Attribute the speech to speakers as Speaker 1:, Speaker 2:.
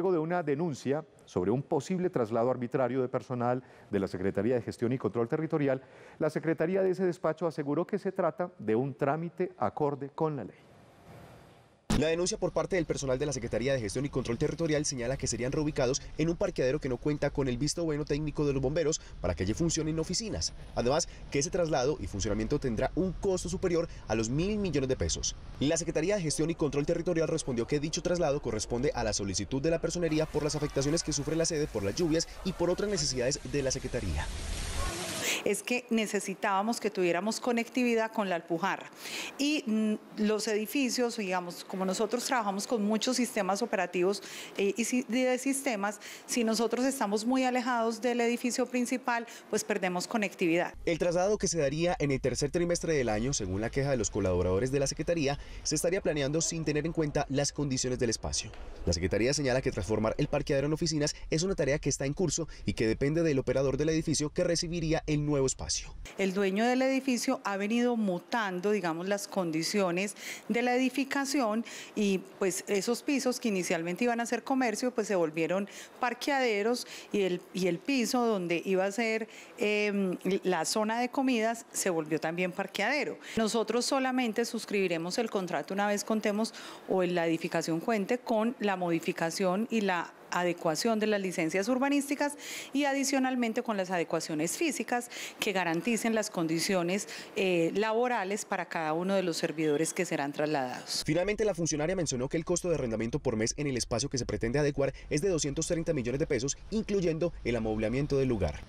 Speaker 1: luego de una denuncia sobre un posible traslado arbitrario de personal de la Secretaría de Gestión y Control Territorial, la Secretaría de ese despacho aseguró que se trata de un trámite acorde con la ley. La denuncia
Speaker 2: por parte del personal de la Secretaría de Gestión y Control Territorial señala que serían reubicados en un parqueadero que no cuenta con el visto bueno técnico de los bomberos para que allí funcionen oficinas. Además, que ese traslado y funcionamiento tendrá un costo superior a los mil millones de pesos. La Secretaría de Gestión y Control Territorial respondió que dicho traslado corresponde a la solicitud de la personería por las afectaciones que sufre la sede por las lluvias y por otras necesidades de la Secretaría
Speaker 3: es que necesitábamos que tuviéramos conectividad con la Alpujarra. Y mm, los edificios, digamos, como nosotros trabajamos con muchos sistemas operativos eh, y de sistemas, si nosotros estamos muy alejados del edificio principal, pues perdemos conectividad.
Speaker 2: El traslado que se daría en el tercer trimestre del año, según la queja de los colaboradores de la Secretaría, se estaría planeando sin tener en cuenta las condiciones del espacio. La Secretaría señala que transformar el parqueadero en oficinas es una tarea que está en curso y que depende del operador del edificio que recibiría el espacio.
Speaker 3: El dueño del edificio ha venido mutando, digamos, las condiciones de la edificación y pues esos pisos que inicialmente iban a ser comercio, pues se volvieron parqueaderos y el, y el piso donde iba a ser em, la zona de comidas se volvió también parqueadero. Nosotros solamente suscribiremos el contrato una vez contemos o en la edificación cuente con la modificación y la adecuación de las licencias urbanísticas y adicionalmente con las adecuaciones físicas que garanticen las condiciones eh, laborales para cada uno de los servidores que serán trasladados.
Speaker 2: Finalmente, la funcionaria mencionó que el costo de arrendamiento por mes en el espacio que se pretende adecuar es de 230 millones de pesos, incluyendo el amoblamiento del lugar.